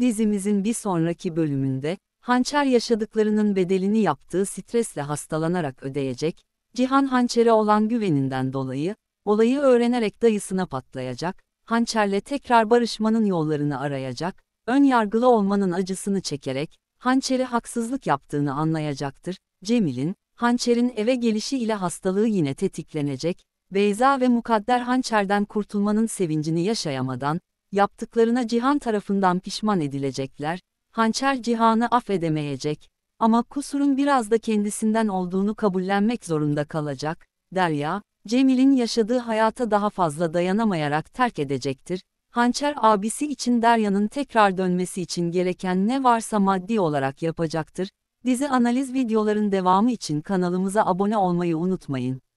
Dizimizin bir sonraki bölümünde, Hançer yaşadıklarının bedelini yaptığı stresle hastalanarak ödeyecek, Cihan Hançer'e olan güveninden dolayı, olayı öğrenerek dayısına patlayacak, Hançer'le tekrar barışmanın yollarını arayacak, ön yargılı olmanın acısını çekerek, Hançer'e haksızlık yaptığını anlayacaktır, Cemil'in, Hançer'in eve gelişi ile hastalığı yine tetiklenecek, Beyza ve Mukadder Hançer'den kurtulmanın sevincini yaşayamadan, yaptıklarına Cihan tarafından pişman edilecekler, hançer Cihan'ı affedemeyecek, ama kusurun biraz da kendisinden olduğunu kabullenmek zorunda kalacak, Derya, Cemil'in yaşadığı hayata daha fazla dayanamayarak terk edecektir, hançer abisi için Derya'nın tekrar dönmesi için gereken ne varsa maddi olarak yapacaktır, dizi analiz videoların devamı için kanalımıza abone olmayı unutmayın.